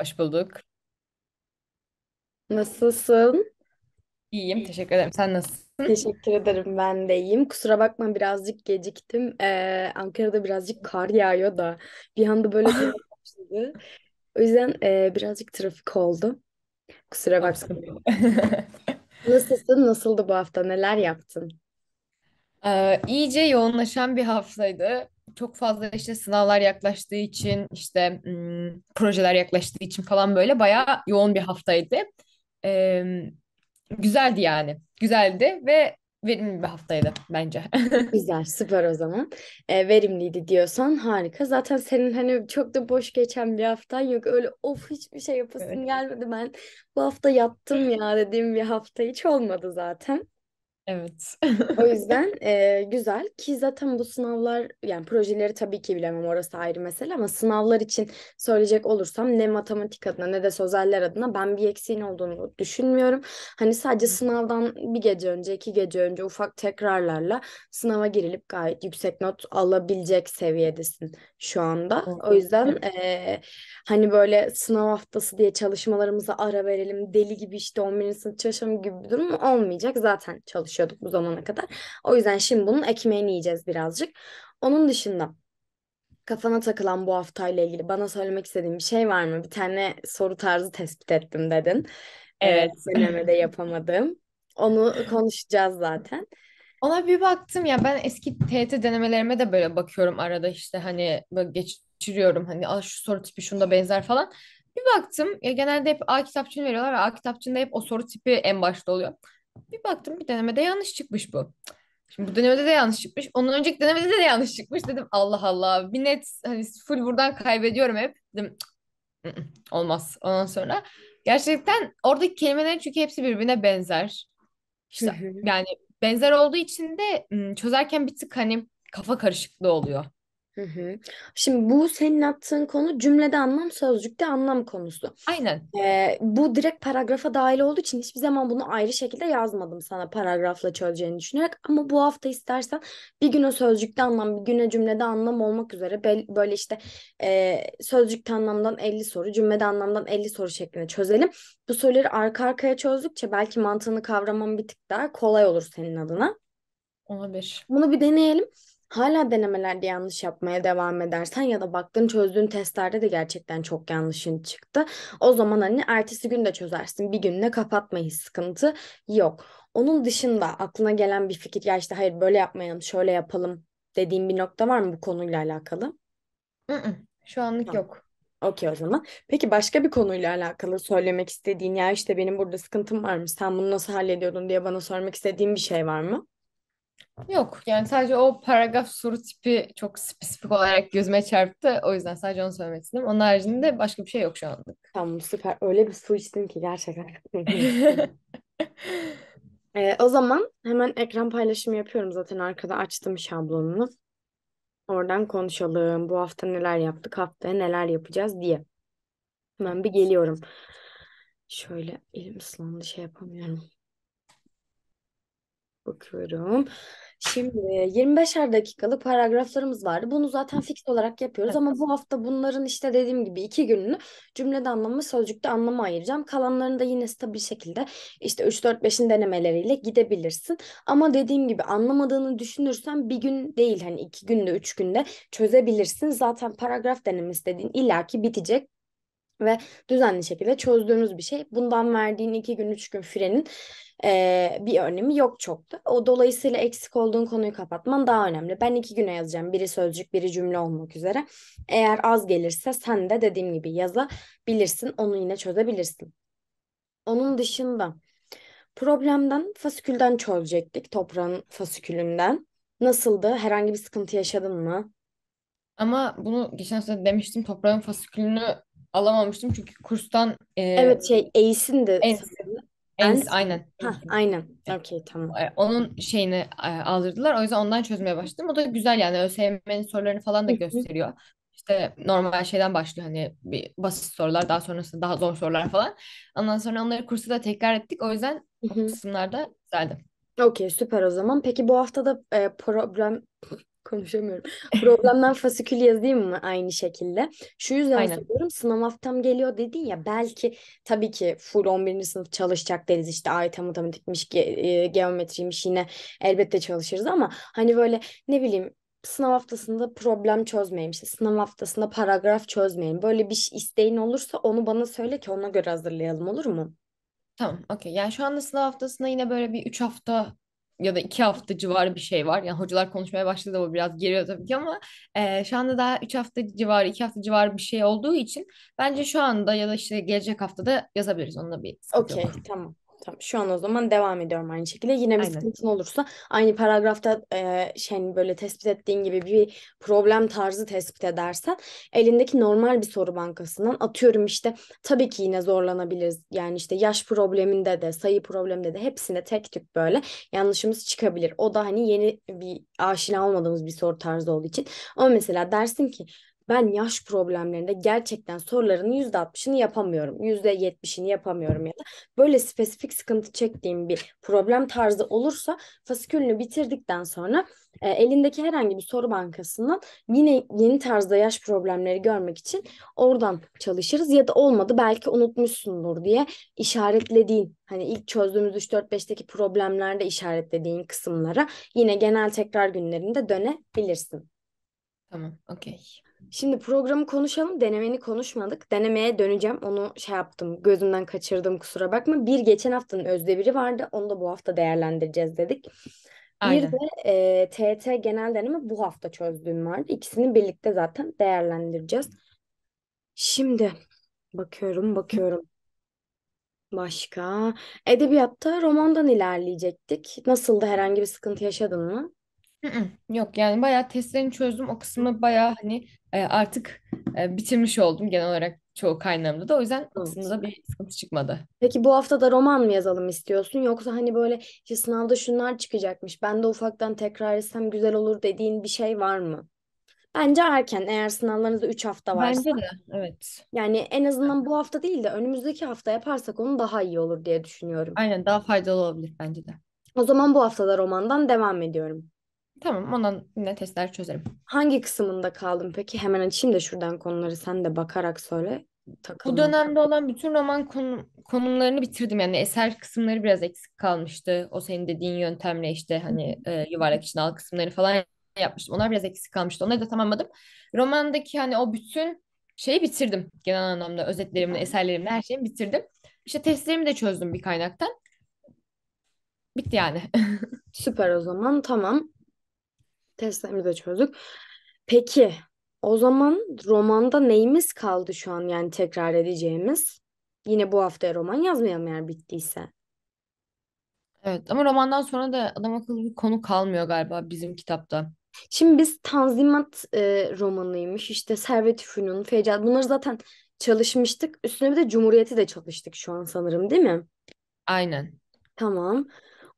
Hoş bulduk. Nasılsın? İyiyim, teşekkür ederim. Sen nasılsın? Teşekkür ederim ben de iyiyim. Kusura bakma birazcık geciktim. Ee, Ankara'da birazcık kar yağıyor da bir anda böyle kar başladı. O yüzden e, birazcık trafik oldu. Kusura bakma. sıkıntı yok. Nasılsın? Nasıldı bu hafta? Neler yaptın? Ee, iyice yoğunlaşan bir haftaydı çok fazla işte sınavlar yaklaştığı için işte projeler yaklaştığı için falan böyle bayağı yoğun bir haftaydı. E, güzeldi yani. Güzeldi ve verimli bir haftaydı bence. Güzel, süper o zaman. E, verimliydi diyorsan harika. Zaten senin hani çok da boş geçen bir haftan yok. Öyle of hiçbir şey yapasın evet. gelmedi. Ben bu hafta yattım ya dediğim bir hafta hiç olmadı zaten. Evet. O yüzden e, güzel ki zaten bu sınavlar yani projeleri tabii ki bilemem orası ayrı mesele ama sınavlar için söyleyecek olursam ne matematik adına ne de sözeller adına ben bir eksiğin olduğunu düşünmüyorum. Hani sadece sınavdan bir gece önce iki gece önce ufak tekrarlarla sınava girilip gayet yüksek not alabilecek seviyedesin şu anda. O yüzden e, hani böyle sınav haftası diye çalışmalarımıza ara verelim deli gibi işte 11. sınıf çalışalım gibi bir durum olmayacak zaten çalışıyoruz çalışıyorduk bu zamana kadar. O yüzden şimdi bunun ekmeğini yiyeceğiz birazcık. Onun dışında kafana takılan bu haftayla ilgili bana söylemek istediğin bir şey var mı? Bir tane soru tarzı tespit ettim dedin. Ee, evet. Denemede yapamadım. Onu konuşacağız zaten. Ona bir baktım ya ben eski TET denemelerime de böyle bakıyorum arada işte hani böyle geçiriyorum hani al şu soru tipi şunda benzer falan. Bir baktım ya genelde hep A kitapçığını veriyorlar ve A kitapçığında hep o soru tipi en başta oluyor. Bir baktım bir denemede yanlış çıkmış bu. Şimdi bu denemede de yanlış çıkmış. Ondan önceki denemede de yanlış çıkmış. Dedim Allah Allah bir net hani full buradan kaybediyorum hep. Dedim olmaz ondan sonra. Gerçekten oradaki kelimeler çünkü hepsi birbirine benzer. İşte yani benzer olduğu için de çözerken bir tık hani kafa karışıklığı oluyor. Hı hı. Şimdi bu senin attığın konu cümlede anlam, sözcükte anlam konusu. Aynen. Ee, bu direkt paragrafa dahil olduğu için hiçbir zaman bunu ayrı şekilde yazmadım sana paragrafla çözeceğini düşünerek. Ama bu hafta istersen bir güne sözcükte anlam, bir güne cümlede anlam olmak üzere böyle işte e, sözcükte anlamdan 50 soru, cümlede anlamdan 50 soru şeklinde çözelim. Bu soruları arka arkaya çözdükçe belki mantığını kavraman bir tık daha kolay olur senin adına. Olabilir. Bunu bir deneyelim hala denemelerde yanlış yapmaya devam edersen ya da baktın çözdüğün testlerde de gerçekten çok yanlışın çıktı. O zaman hani ertesi gün de çözersin. Bir günle kapatmayı sıkıntı yok. Onun dışında aklına gelen bir fikir ya işte hayır böyle yapmayalım şöyle yapalım dediğin bir nokta var mı bu konuyla alakalı? Şu anlık tamam. yok. Okey o zaman. Peki başka bir konuyla alakalı söylemek istediğin ya işte benim burada sıkıntım var mı? Sen bunu nasıl hallediyordun diye bana sormak istediğin bir şey var mı? Yok yani sadece o paragraf soru tipi çok spesifik olarak gözüme çarptı. O yüzden sadece onu söylemek istedim. Onun haricinde başka bir şey yok şu anlık. Tamam süper. Öyle bir su içtim ki gerçekten. ee, o zaman hemen ekran paylaşımı yapıyorum zaten arkada açtım şablonunu. Oradan konuşalım. Bu hafta neler yaptık, haftaya neler yapacağız diye. Hemen bir geliyorum. Şöyle elim ıslandı şey yapamıyorum bakıyorum. Şimdi 25'er dakikalık paragraflarımız vardı. Bunu zaten fix olarak yapıyoruz ama bu hafta bunların işte dediğim gibi iki gününü cümlede anlamı, sözcükte anlamı ayıracağım. Kalanlarını da yine stabil şekilde işte 3-4-5'in denemeleriyle gidebilirsin. Ama dediğim gibi anlamadığını düşünürsen bir gün değil hani iki günde, üç günde çözebilirsin. Zaten paragraf denemesi dediğin illaki bitecek ve düzenli şekilde çözdüğümüz bir şey. Bundan verdiğin iki gün, üç gün frenin e, bir önemi yok çok da. O dolayısıyla eksik olduğun konuyu kapatman daha önemli. Ben iki güne yazacağım. Biri sözcük, biri cümle olmak üzere. Eğer az gelirse sen de dediğim gibi yazabilirsin. Onu yine çözebilirsin. Onun dışında problemden, fasikülden çözecektik. Toprağın fasikülünden. Nasıldı? Herhangi bir sıkıntı yaşadın mı? Ama bunu geçen sene demiştim toprağın fasikülünü alamamıştım çünkü kurstan e, Evet şey ACE'in de en, en, aynen. Hah, aynen. Okey tamam. E, Onun şeyini e, aldırdılar. O yüzden ondan çözmeye başladım. O da güzel yani. ÖSYM'nin sorularını falan da gösteriyor. İşte normal şeyden başlıyor hani bir basit sorular daha sonrasında daha zor sorular falan. Ondan sonra onları kursta da tekrar ettik. O yüzden o kısımlarda güzeldi. Okey süper o zaman. Peki bu haftada e, problem konuşamıyorum. Problemden fasikül yazayım mı aynı şekilde? Şu yüzden Aynen. soruyorum sınav haftam geliyor dedin ya belki tabii ki full 11. sınıf çalışacak deriz işte AYT matematikmiş ge e, geometriymiş yine elbette çalışırız ama hani böyle ne bileyim sınav haftasında problem çözmeyeyim işte sınav haftasında paragraf çözmeyeyim böyle bir isteğin olursa onu bana söyle ki ona göre hazırlayalım olur mu? Tamam okey yani şu anda sınav haftasında yine böyle bir 3 hafta ya da iki hafta civarı bir şey var. Yani hocalar konuşmaya başladı da bu biraz geliyor tabii ki ama e, şu anda daha üç hafta civarı, iki hafta civarı bir şey olduğu için bence şu anda ya da işte gelecek haftada yazabiliriz. Onunla bir Okey, tamam. Tamam şu an o zaman devam ediyorum aynı şekilde. Yine bir Aynen. sıkıntın olursa aynı paragrafta e, şey hani böyle tespit ettiğin gibi bir problem tarzı tespit edersen elindeki normal bir soru bankasından atıyorum işte tabii ki yine zorlanabiliriz. Yani işte yaş probleminde de sayı probleminde de hepsinde tek tük böyle yanlışımız çıkabilir. O da hani yeni bir aşina olmadığımız bir soru tarzı olduğu için. Ama mesela dersin ki ben yaş problemlerinde gerçekten soruların %60'ını yapamıyorum. %70'ini yapamıyorum ya da böyle spesifik sıkıntı çektiğim bir problem tarzı olursa fasikülünü bitirdikten sonra e, elindeki herhangi bir soru bankasından yine yeni tarzda yaş problemleri görmek için oradan çalışırız ya da olmadı belki unutmuşsundur diye işaretlediğin hani ilk çözdüğümüz 3-4-5'teki problemlerde işaretlediğin kısımlara yine genel tekrar günlerinde dönebilirsin. Tamam, okey. Şimdi programı konuşalım. Denemeni konuşmadık. Denemeye döneceğim. Onu şey yaptım. Gözümden kaçırdım kusura bakma. Bir geçen haftanın biri vardı. Onu da bu hafta değerlendireceğiz dedik. Aynen. Bir de e, TET genel deneme bu hafta çözdüğüm vardı. İkisini birlikte zaten değerlendireceğiz. Şimdi bakıyorum bakıyorum. Başka. Edebiyatta romandan ilerleyecektik. Nasıldı herhangi bir sıkıntı yaşadın mı? Yok yani bayağı testlerini çözdüm. O kısmı bayağı hani e, artık e, bitirmiş oldum genel olarak çoğu kaynağımda da. O yüzden o Evet. kısımda bir sıkıntı çıkmadı. Peki bu hafta da roman mı yazalım istiyorsun yoksa hani böyle işte sınavda şunlar çıkacakmış ben de ufaktan tekrar etsem güzel olur dediğin bir şey var mı? Bence erken eğer sınavlarınızda 3 hafta varsa Bence de evet. yani en azından bu hafta değil de önümüzdeki hafta yaparsak onu daha iyi olur diye düşünüyorum. Aynen daha faydalı olabilir bence de. O zaman bu hafta da romandan devam ediyorum. Tamam ondan yine testler çözerim. Hangi kısmında kaldın peki? Hemen açayım da şuradan konuları sen de bakarak söyle. Bu dönemde olan bütün roman konu- konumlarını bitirdim. Yani eser kısımları biraz eksik kalmıştı. O senin dediğin yöntemle işte hani e, yuvarlak için al kısımları falan yapmıştım. Onlar biraz eksik kalmıştı. Onları da tamamladım. Romandaki hani o bütün şeyi bitirdim. Genel anlamda özetlerimle, eserlerimle her şeyimi bitirdim. İşte testlerimi de çözdüm bir kaynaktan. Bitti yani. Süper o zaman tamam testlerimizi de çözdük. Peki o zaman romanda neyimiz kaldı şu an yani tekrar edeceğimiz? Yine bu haftaya roman yazmayalım eğer bittiyse. Evet ama romandan sonra da adam akıllı bir konu kalmıyor galiba bizim kitapta. Şimdi biz Tanzimat e, romanıymış işte Servet Fünun, Fecat bunları zaten çalışmıştık. Üstüne bir de Cumhuriyeti de çalıştık şu an sanırım değil mi? Aynen. Tamam.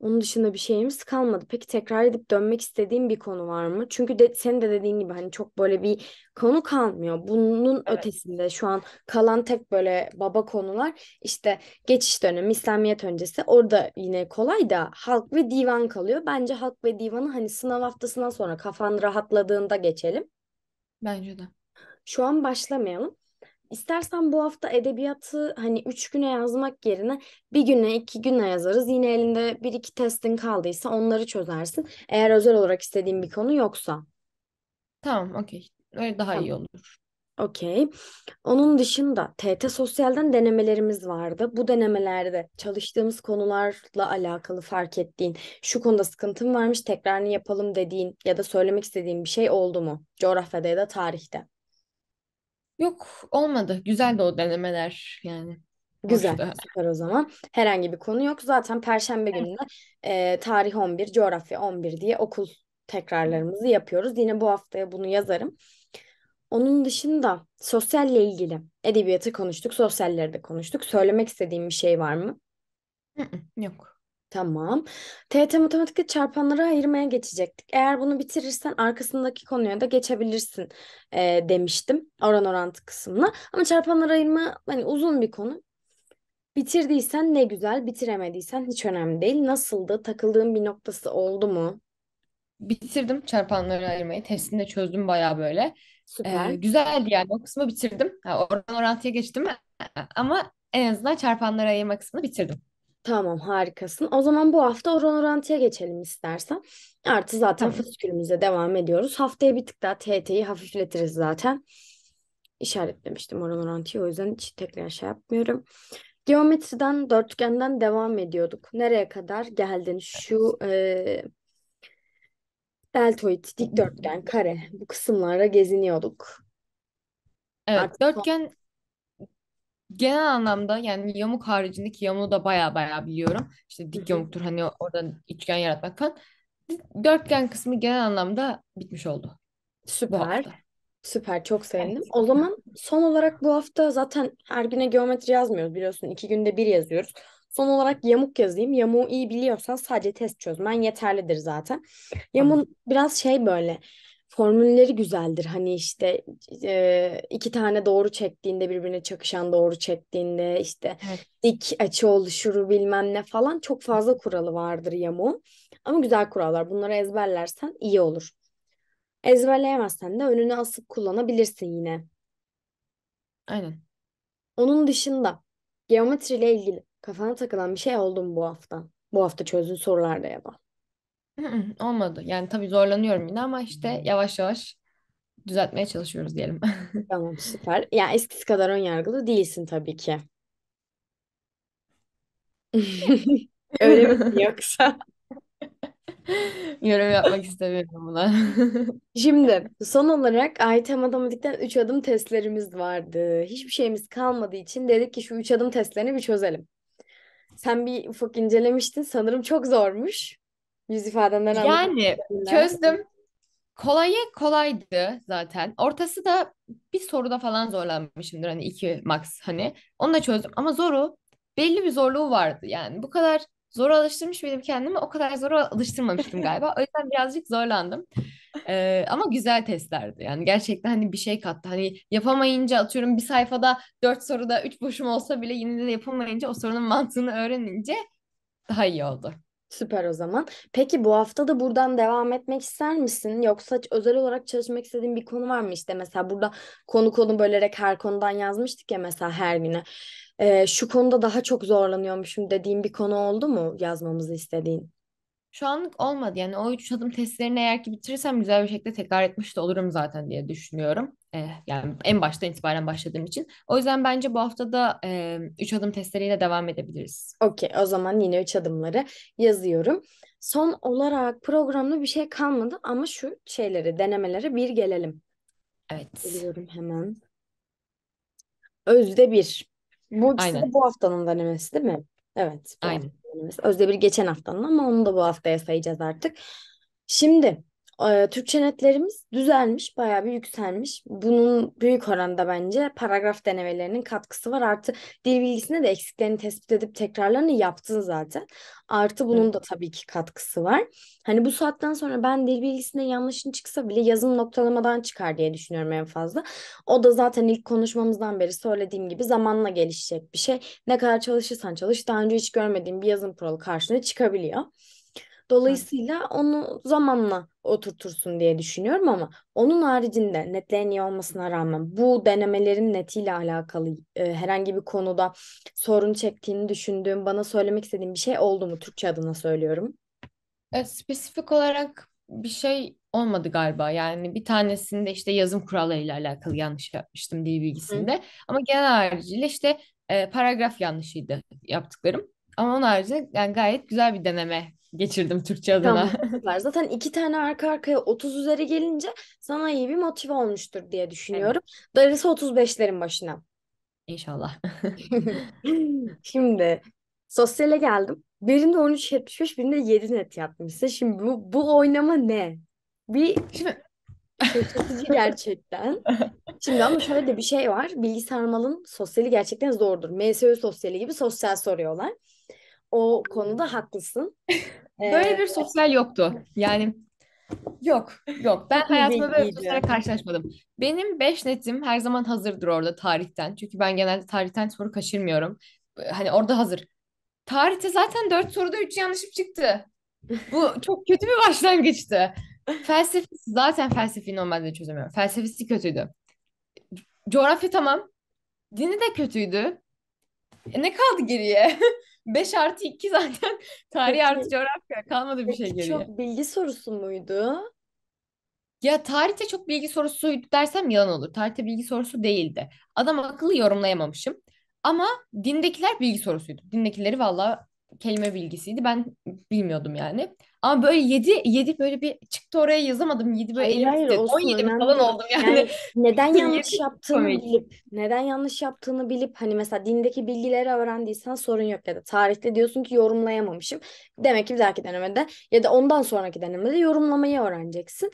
Onun dışında bir şeyimiz kalmadı. Peki tekrar edip dönmek istediğim bir konu var mı? Çünkü de, senin de dediğin gibi hani çok böyle bir konu kalmıyor. Bunun evet. ötesinde şu an kalan tek böyle baba konular işte geçiş dönemi, İslamiyet öncesi. Orada yine kolay da halk ve divan kalıyor. Bence halk ve divanı hani sınav haftasından sonra kafan rahatladığında geçelim. Bence de. Şu an başlamayalım. İstersen bu hafta edebiyatı hani üç güne yazmak yerine bir güne iki güne yazarız. Yine elinde bir iki testin kaldıysa onları çözersin. Eğer özel olarak istediğin bir konu yoksa. Tamam okey. Öyle daha tamam. iyi olur. Okey. Onun dışında TT Sosyal'den denemelerimiz vardı. Bu denemelerde çalıştığımız konularla alakalı fark ettiğin, şu konuda sıkıntın varmış tekrarını yapalım dediğin ya da söylemek istediğin bir şey oldu mu? Coğrafyada ya da tarihte. Yok olmadı. güzel de o denemeler yani. Güzel, Hoştu. süper o zaman. Herhangi bir konu yok. Zaten Perşembe gününe e, tarih 11, coğrafya 11 diye okul tekrarlarımızı yapıyoruz. Yine bu haftaya bunu yazarım. Onun dışında sosyalle ilgili edebiyatı konuştuk, sosyalleri de konuştuk. Söylemek istediğim bir şey var mı? Yok. Tamam. TET matematikte çarpanlara ayırmaya geçecektik. Eğer bunu bitirirsen arkasındaki konuya da geçebilirsin e, demiştim oran orantı kısmına. Ama çarpanlara ayırma hani uzun bir konu. Bitirdiysen ne güzel, bitiremediysen hiç önemli değil. Nasıldı? Takıldığın bir noktası oldu mu? Bitirdim çarpanları ayırmayı. Testinde çözdüm bayağı böyle. Süper. Ee, güzeldi yani o kısmı bitirdim. Ha, oran orantıya geçtim ama en azından çarpanları ayırma kısmını bitirdim. Tamam harikasın. O zaman bu hafta oran orantıya geçelim istersen. Artı zaten Tamam. fasikülümüze devam ediyoruz. Haftaya bir tık daha TT'yi hafifletiriz zaten. İşaretlemiştim oran orantıyı o yüzden hiç tekrar şey yapmıyorum. Geometriden dörtgenden devam ediyorduk. Nereye kadar geldin? Şu e, deltoid, dikdörtgen, kare bu kısımlara geziniyorduk. Evet, Artık son- dörtgen genel anlamda yani yamuk haricindeki yamuğu da baya baya biliyorum. İşte dik yamuktur hani oradan üçgen yaratmak falan. Dörtgen kısmı genel anlamda bitmiş oldu. Süper. Süper çok sevindim. Evet. O zaman son olarak bu hafta zaten her güne geometri yazmıyoruz biliyorsun. iki günde bir yazıyoruz. Son olarak yamuk yazayım. Yamuğu iyi biliyorsan sadece test çözmen yeterlidir zaten. Yamuğun biraz şey böyle formülleri güzeldir. Hani işte e, iki tane doğru çektiğinde birbirine çakışan doğru çektiğinde işte evet. dik açı oluşuru bilmem ne falan çok fazla kuralı vardır yamuğun. Ama güzel kurallar. Bunları ezberlersen iyi olur. Ezberleyemezsen de önünü asıp kullanabilirsin yine. Aynen. Onun dışında geometriyle ilgili kafana takılan bir şey oldu mu bu hafta? Bu hafta çözdüğün sorularda ya da. Olmadı. Yani tabii zorlanıyorum yine ama işte hmm. yavaş yavaş düzeltmeye çalışıyoruz diyelim. Tamam süper. Yani eskisi kadar ön yargılı değilsin tabii ki. Öyle misin yoksa? Yorum yapmak istemiyorum buna. Şimdi son olarak AYT matematikten 3 adım testlerimiz vardı. Hiçbir şeyimiz kalmadığı için dedik ki şu 3 adım testlerini bir çözelim. Sen bir ufak incelemiştin. Sanırım çok zormuş. Yüz ifadenden anladım. Yani çözdüm. Kolayı kolaydı zaten. Ortası da bir soruda falan zorlanmışımdır hani iki max hani. Onu da çözdüm ama zoru belli bir zorluğu vardı yani. Bu kadar zora alıştırmış mıydım kendimi? O kadar zora alıştırmamıştım galiba. O yüzden birazcık zorlandım. Ee, ama güzel testlerdi. Yani gerçekten hani bir şey kattı. Hani yapamayınca atıyorum bir sayfada dört soruda üç boşum olsa bile yine de yapamayınca o sorunun mantığını öğrenince daha iyi oldu. Süper o zaman. Peki bu hafta da buradan devam etmek ister misin? Yoksa özel olarak çalışmak istediğin bir konu var mı? işte mesela burada konu konu bölerek her konudan yazmıştık ya mesela her güne. Ee, şu konuda daha çok zorlanıyormuşum dediğin bir konu oldu mu yazmamızı istediğin? Şu anlık olmadı. Yani o üç adım testlerini eğer ki bitirirsem güzel bir şekilde tekrar etmiş de olurum zaten diye düşünüyorum. Eh, yani en baştan itibaren başladığım için. O yüzden bence bu hafta da e, üç adım testleriyle devam edebiliriz. Okey, o zaman yine üç adımları yazıyorum. Son olarak programda bir şey kalmadı ama şu şeyleri, denemelere bir gelelim. Evet. Geliyorum hemen. Özde bir. Bu, Aynen. bu haftanın denemesi değil mi? Evet. Bu Aynen özde bir geçen haftanın ama onu da bu haftaya sayacağız artık. Şimdi e, Türkçe netlerimiz düzelmiş, bayağı bir yükselmiş. Bunun büyük oranda bence paragraf denemelerinin katkısı var. Artı dil bilgisinde de eksiklerini tespit edip tekrarlarını yaptın zaten. Artı bunun da tabii ki katkısı var. Hani bu saatten sonra ben dil bilgisinde yanlışın çıksa bile yazım noktalamadan çıkar diye düşünüyorum en fazla. O da zaten ilk konuşmamızdan beri söylediğim gibi zamanla gelişecek bir şey. Ne kadar çalışırsan çalış daha önce hiç görmediğin bir yazım kuralı karşına çıkabiliyor. Dolayısıyla onu zamanla oturtursun diye düşünüyorum ama onun haricinde netleniyor olmasına rağmen bu denemelerin netiyle alakalı e, herhangi bir konuda sorun çektiğini düşündüğüm, bana söylemek istediğim bir şey oldu mu? Türkçe adına söylüyorum. E, spesifik olarak bir şey olmadı galiba. Yani bir tanesinde işte yazım kurallarıyla alakalı yanlış yapmıştım diye bilgisinde. Hı. Ama genel hariciyle işte e, paragraf yanlışıydı yaptıklarım. Ama onun haricinde yani gayet güzel bir deneme geçirdim Türkçe adına. Tamam, Zaten iki tane arka arkaya 30 üzeri gelince sana iyi bir motive olmuştur diye düşünüyorum. Evet. Darısı 35'lerin başına. İnşallah. Şimdi sosyale geldim. Birinde 13.75, birinde 7 net yapmışsın. Şimdi bu, bu oynama ne? Bir Şimdi... şaşırtıcı gerçekten. Şimdi ama şöyle de bir şey var. Bilgisayar malın sosyali gerçekten zordur. MSU sosyali gibi sosyal soruyorlar o konuda haklısın. Böyle ee, bir sosyal yoktu. Yani yok, yok. Ben hayatımda böyle bir sosyal karşılaşmadım. Benim beş netim her zaman hazırdır orada tarihten. Çünkü ben genelde tarihten soru kaçırmıyorum. Hani orada hazır. Tarihte zaten dört soruda 3 yanlışım çıktı. Bu çok kötü bir başlangıçtı. Felsefesi zaten felsefeyi normalde çözemiyorum. Felsefesi kötüydü. Coğrafya tamam. Dini de kötüydü. E ne kaldı geriye? 5 artı 2 zaten tarih artı coğrafya kalmadı bir şey geliyor. Çok bilgi sorusu muydu? Ya tarihte çok bilgi sorusuydu dersem yalan olur. Tarihte bilgi sorusu değildi. Adam akıllı yorumlayamamışım. Ama dindekiler bilgi sorusuydu. Dindekileri valla kelime bilgisiydi. Ben bilmiyordum yani. Ama böyle 7 7 böyle bir çıktı oraya yazamadım. 7 böyle hayır, hayır, olsun, 17 önemli. falan oldum yani. yani neden yanlış yaptığını bilip neden yanlış yaptığını bilip hani mesela dindeki bilgileri öğrendiysen sorun yok ya da tarihte diyorsun ki yorumlayamamışım. Demek ki bir dahaki denemede ya da ondan sonraki denemede yorumlamayı öğreneceksin.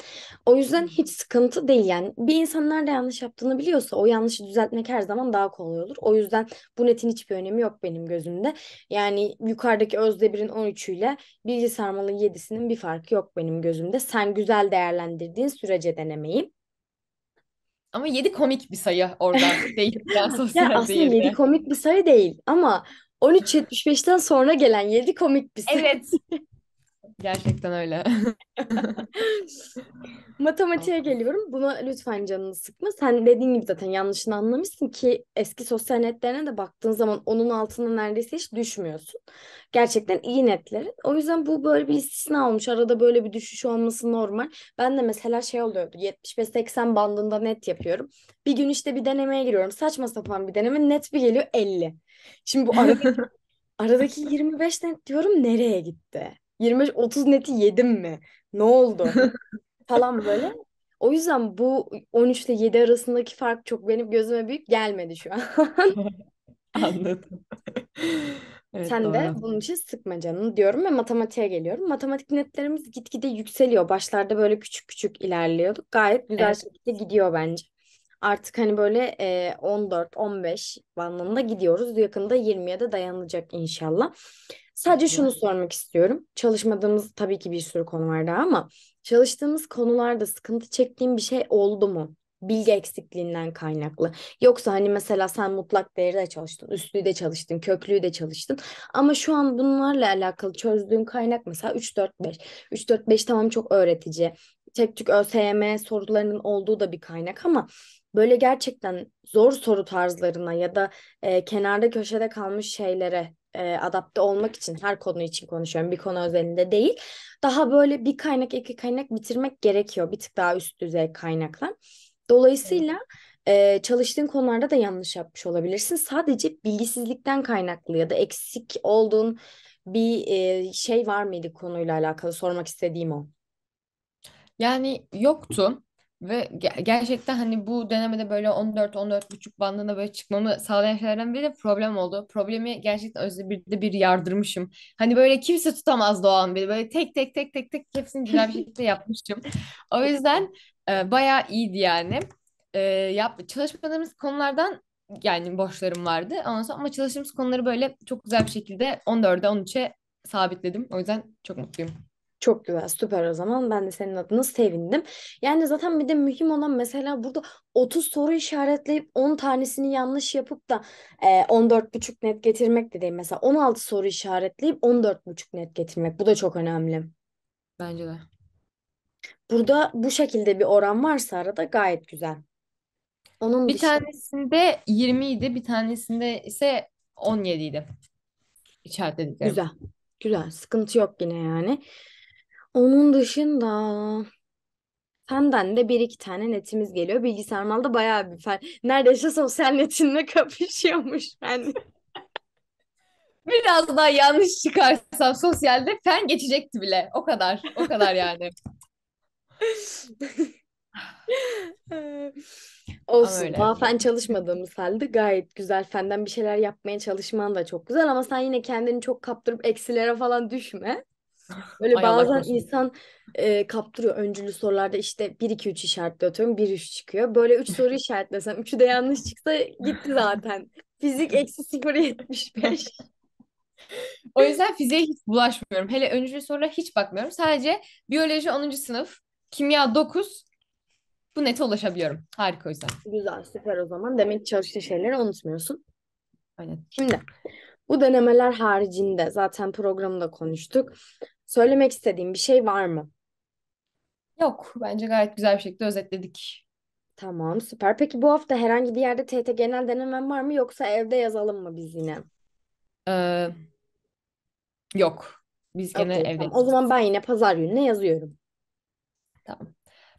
O yüzden hmm. hiç sıkıntı değil yani. Bir insan nerede yanlış yaptığını biliyorsa o yanlışı düzeltmek her zaman daha kolay olur. O yüzden bu netin hiçbir önemi yok benim gözümde. Yani yukarı yukarıdaki Özdemir'in 13'üyle Bilgi Sarmal'ın 7'sinin bir farkı yok benim gözümde. Sen güzel değerlendirdiğin sürece denemeyin. Ama 7 komik bir sayı oradan değil. Yani ya aslında 7 komik bir sayı değil ama 13.75'ten sonra gelen 7 komik bir sayı. Evet. Gerçekten öyle. Matematiğe geliyorum. Buna lütfen canını sıkma. Sen dediğin gibi zaten yanlışını anlamışsın ki eski sosyal netlerine de baktığın zaman onun altına neredeyse hiç düşmüyorsun. Gerçekten iyi netlerin. O yüzden bu böyle bir istisna olmuş. Arada böyle bir düşüş olması normal. Ben de mesela şey oluyordu. 75-80 bandında net yapıyorum. Bir gün işte bir denemeye giriyorum. Saçma sapan bir deneme. Net bir geliyor 50. Şimdi bu arada Aradaki 25 net diyorum nereye gitti? 25-30 neti yedim mi? Ne oldu? falan böyle. O yüzden bu 13 ile 7 arasındaki fark çok benim gözüme büyük gelmedi şu an. Anladım. Evet, Sen doğru. de bunun için sıkma canını diyorum ve matematiğe geliyorum. Matematik netlerimiz gitgide yükseliyor. Başlarda böyle küçük küçük ilerliyorduk. Gayet güzel evet. şekilde gidiyor bence. Artık hani böyle e, 14-15 bandında gidiyoruz. Yakında 20'ye de dayanacak inşallah. Sadece şunu sormak istiyorum. Çalışmadığımız tabii ki bir sürü konu var ama çalıştığımız konularda sıkıntı çektiğin bir şey oldu mu? Bilgi eksikliğinden kaynaklı. Yoksa hani mesela sen mutlak değeri de çalıştın, üstlüğü de çalıştın, köklüyü de çalıştın. Ama şu an bunlarla alakalı çözdüğün kaynak mesela 3-4-5. 3-4-5 tamam çok öğretici. Tek tük ÖSYM sorularının olduğu da bir kaynak ama böyle gerçekten zor soru tarzlarına ya da e, kenarda köşede kalmış şeylere e, adapte olmak için her konu için konuşuyorum bir konu özelinde değil. Daha böyle bir kaynak iki kaynak bitirmek gerekiyor bir tık daha üst düzey kaynakla Dolayısıyla e, çalıştığın konularda da yanlış yapmış olabilirsin. Sadece bilgisizlikten kaynaklı ya da eksik olduğun bir e, şey var mıydı konuyla alakalı sormak istediğim o. Yani yoktu. Ve gerçekten hani bu dönemde böyle 14-14,5 bandına böyle çıkmamı sağlayan şeylerden biri de problem oldu. Problemi gerçekten özde bir de bir yardırmışım. Hani böyle kimse tutamaz Doğan bir Böyle tek tek tek tek tek hepsini güzel bir şekilde yapmışım. O yüzden e, bayağı iyiydi yani. E, yap çalışmadığımız konulardan yani boşlarım vardı. Ondan sonra ama çalıştığımız konuları böyle çok güzel bir şekilde 14'e 13'e sabitledim. O yüzden çok mutluyum. Çok güzel süper o zaman ben de senin adına sevindim. Yani zaten bir de mühim olan mesela burada 30 soru işaretleyip 10 tanesini yanlış yapıp da e, 14,5 net getirmek de değil. Mesela 16 soru işaretleyip 14,5 net getirmek bu da çok önemli. Bence de. Burada bu şekilde bir oran varsa arada gayet güzel. Onun bir dışında... tanesinde 20 idi bir tanesinde ise 17 idi. İşaretlediklerim. Güzel. Güzel. Sıkıntı yok yine yani. Onun dışında senden de bir iki tane netimiz geliyor. Bilgisayar malda bayağı bir fer. Neredeyse sosyal netinle kapışıyormuş ben. Biraz daha yanlış çıkarsam sosyalde fen geçecekti bile. O kadar. O kadar yani. Olsun. Öyle. Daha fen çalışmadığımız halde gayet güzel. Fenden bir şeyler yapmaya çalışman da çok güzel ama sen yine kendini çok kaptırıp eksilere falan düşme. Böyle Ay bazen korusun. insan e, kaptırıyor öncülü sorularda işte 1 2 3 işaretli atıyorum 1 3 çıkıyor. Böyle 3 soru işaretlesem 3'ü de yanlış çıksa gitti zaten. Fizik eksi 0 75. O yüzden fiziğe hiç bulaşmıyorum. Hele öncülü sorulara hiç bakmıyorum. Sadece biyoloji 10. sınıf, kimya 9. Bu nete ulaşabiliyorum. Harika o yüzden. Güzel, süper o zaman. Demek çalıştığı şeyleri unutmuyorsun. Aynen. Şimdi bu denemeler haricinde zaten programda konuştuk. Söylemek istediğim bir şey var mı? Yok, bence gayet güzel bir şekilde özetledik. Tamam, süper. Peki bu hafta herhangi bir yerde TYT genel denemem var mı yoksa evde yazalım mı biz yine? Ee, yok. Biz gene Okey, evde. tamam. O zaman ben yine pazar gününe yazıyorum. Tamam.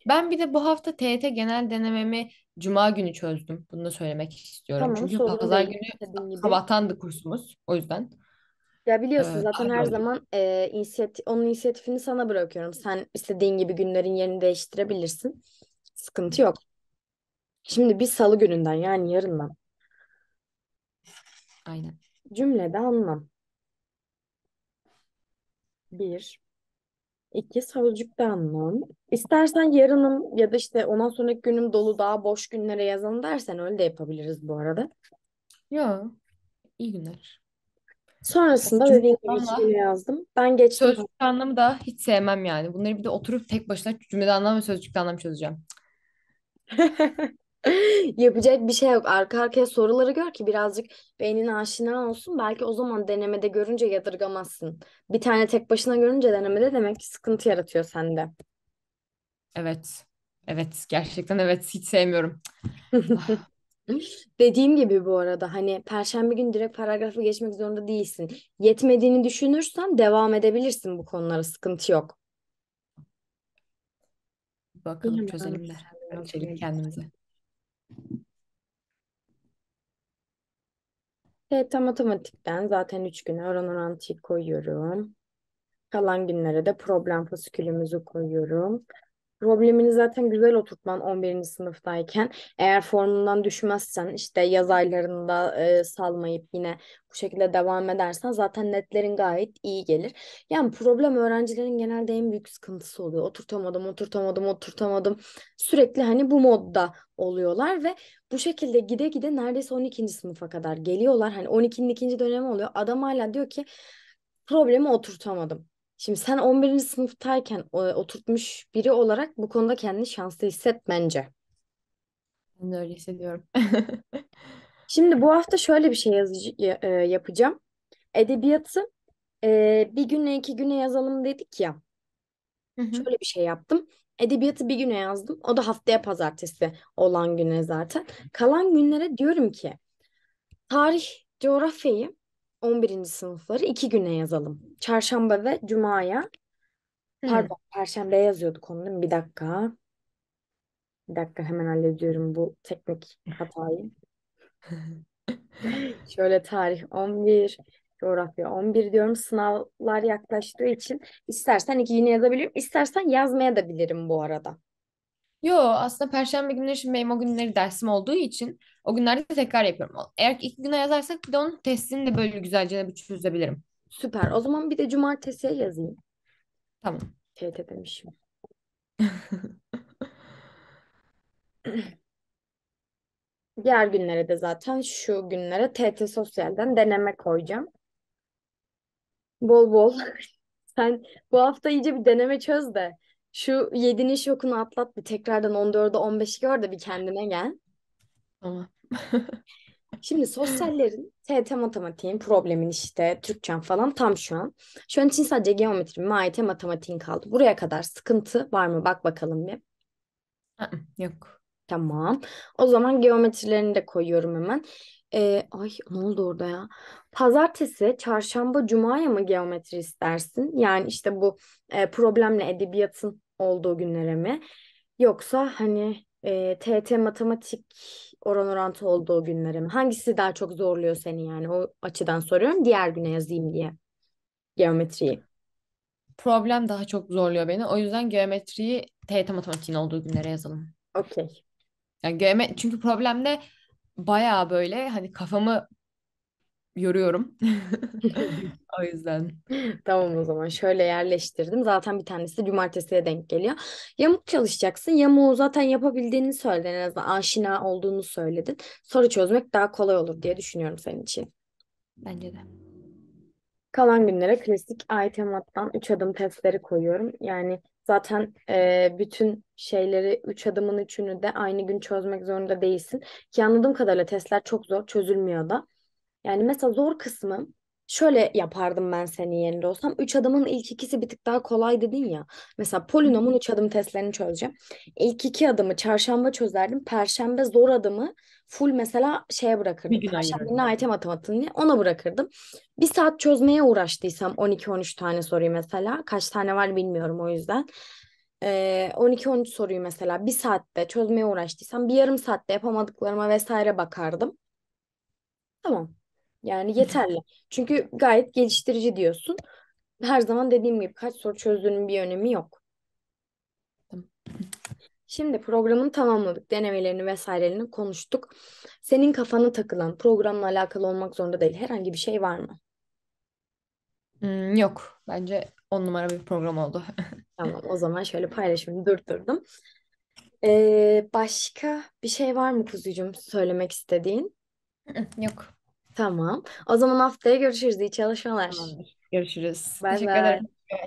Ben bir de bu hafta TET genel denememi cuma günü çözdüm. Bunu da söylemek istiyorum. Tamam, Çünkü sorun pazar değil. günü Dediğim kursumuz. O yüzden. Ya biliyorsun zaten her zaman e, inisiyat- onun inisiyatifini sana bırakıyorum. Sen istediğin gibi günlerin yerini değiştirebilirsin. Sıkıntı yok. Şimdi bir salı gününden yani yarından Aynen. cümlede anlam. Bir. İki savucukta anlam. İstersen yarınım ya da işte ondan sonraki günüm dolu daha boş günlere yazalım dersen öyle de yapabiliriz bu arada. Ya İyi günler. Sonrasında Çünkü dediğim gibi yazdım. Ben geçtim. Sözcük anlamı da hiç sevmem yani. Bunları bir de oturup tek başına cümlede anlam ve sözcükte anlam çözeceğim. Yapacak bir şey yok. Arka arkaya soruları gör ki birazcık beynin aşina olsun. Belki o zaman denemede görünce yadırgamazsın. Bir tane tek başına görünce denemede demek ki sıkıntı yaratıyor sende. Evet. Evet. Gerçekten evet. Hiç sevmiyorum. Dediğim gibi bu arada hani perşembe gün direkt paragrafı geçmek zorunda değilsin. Yetmediğini düşünürsen devam edebilirsin bu konulara sıkıntı yok. Bakalım Bilmiyorum. çözelim de. Ölçelim kendimize. Evet, matematikten zaten 3 güne oran orantıyı koyuyorum. Kalan günlere de problem fasikülümüzü koyuyorum problemini zaten güzel oturtman 11. sınıftayken eğer formundan düşmezsen işte yaz aylarında e, salmayıp yine bu şekilde devam edersen zaten netlerin gayet iyi gelir. Yani problem öğrencilerin genelde en büyük sıkıntısı oluyor. Oturtamadım, oturtamadım, oturtamadım. Sürekli hani bu modda oluyorlar ve bu şekilde gide gide neredeyse 12. sınıfa kadar geliyorlar. Hani 12. ikinci dönemi oluyor. Adam hala diyor ki problemi oturtamadım. Şimdi sen 11. sınıftayken oturtmuş biri olarak bu konuda kendini şanslı hisset bence. Ben de öyle hissediyorum. Şimdi bu hafta şöyle bir şey yazıcı, e, yapacağım. Edebiyatı e, bir güne iki güne yazalım dedik ya. Şöyle bir şey yaptım. Edebiyatı bir güne yazdım. O da haftaya pazartesi olan güne zaten. Kalan günlere diyorum ki tarih, coğrafyayı 11. sınıfları iki güne yazalım. Çarşamba ve Cuma'ya. Hı. Pardon, Perşembe'ye yazıyorduk onu değil mi? Bir dakika. Bir dakika hemen hallediyorum bu teknik hatayı. Şöyle tarih 11, coğrafya 11 diyorum. Sınavlar yaklaştığı için istersen iki güne yazabilirim, istersen yazmaya da bilirim bu arada. Yo aslında Perşembe günleri şimdi benim o günleri dersim olduğu için o günlerde tekrar yapıyorum. Eğer iki güne yazarsak bir de onun testini de böyle güzelce bir çözebilirim. Süper. O zaman bir de cumartesiye yazayım. Tamam. TRT demişim. Diğer günlere de zaten şu günlere TT Sosyal'den deneme koyacağım. Bol bol. Sen bu hafta iyice bir deneme çöz de. Şu 7'nin şokunu atlat bir tekrardan 14'e 15'i gör de bir kendine gel. Tamam. Şimdi sosyallerin TET matematiğin problemin işte Türkçen falan tam şu an. Şu an için sadece geometri, MAYT matematiğin kaldı. Buraya kadar sıkıntı var mı? Bak bakalım bir. Yok. Tamam. O zaman geometrilerini de koyuyorum hemen. Ee, ay ne oldu orada ya? Pazartesi, çarşamba, cumaya mı geometri istersin? Yani işte bu e, problemle edebiyatın olduğu günlere mi? Yoksa hani e, TT matematik oran orantı olduğu günlere mi? Hangisi daha çok zorluyor seni yani? O açıdan soruyorum. Diğer güne yazayım diye geometriyi. Problem daha çok zorluyor beni. O yüzden geometriyi TYT matematiğin olduğu günlere yazalım. Okey. Yani geme, çünkü problemde bayağı böyle hani kafamı yoruyorum. O yüzden. Tamam o zaman şöyle yerleştirdim. Zaten bir tanesi de cumartesiye denk geliyor. Yamuk çalışacaksın. Yamuğu zaten yapabildiğini söyledin. En azından aşina olduğunu söyledin. Soru çözmek daha kolay olur diye düşünüyorum senin için. Bence de. Kalan günlere klasik ay temattan 3 adım testleri koyuyorum. Yani Zaten e, bütün şeyleri, üç adımın üçünü de aynı gün çözmek zorunda değilsin. Ki anladığım kadarıyla testler çok zor, çözülmüyor da. Yani mesela zor kısmı şöyle yapardım ben senin yerinde olsam. Üç adımın ilk ikisi bir tık daha kolay dedin ya. Mesela polinomun üç adım testlerini çözeceğim. İlk iki adımı çarşamba çözerdim. Perşembe zor adımı full mesela şeye bırakırdım. Perşembenin ait matematiğini ona bırakırdım. Bir saat çözmeye uğraştıysam 12-13 tane soruyu mesela. Kaç tane var bilmiyorum o yüzden. 12-13 soruyu mesela bir saatte çözmeye uğraştıysam bir yarım saatte yapamadıklarıma vesaire bakardım. Tamam. Yani yeterli. Çünkü gayet geliştirici diyorsun. Her zaman dediğim gibi kaç soru çözdüğünün bir önemi yok. Şimdi programını tamamladık. Denemelerini vesairelerini konuştuk. Senin kafana takılan programla alakalı olmak zorunda değil. Herhangi bir şey var mı? Hmm, yok. Bence on numara bir program oldu. tamam o zaman şöyle paylaşımı durdurdum. Ee, başka bir şey var mı kuzucuğum söylemek istediğin? Yok. Tamam. O zaman haftaya görüşürüz. İyi çalışmalar. Tamamdır. Görüşürüz. Bye Teşekkür bye. ederim.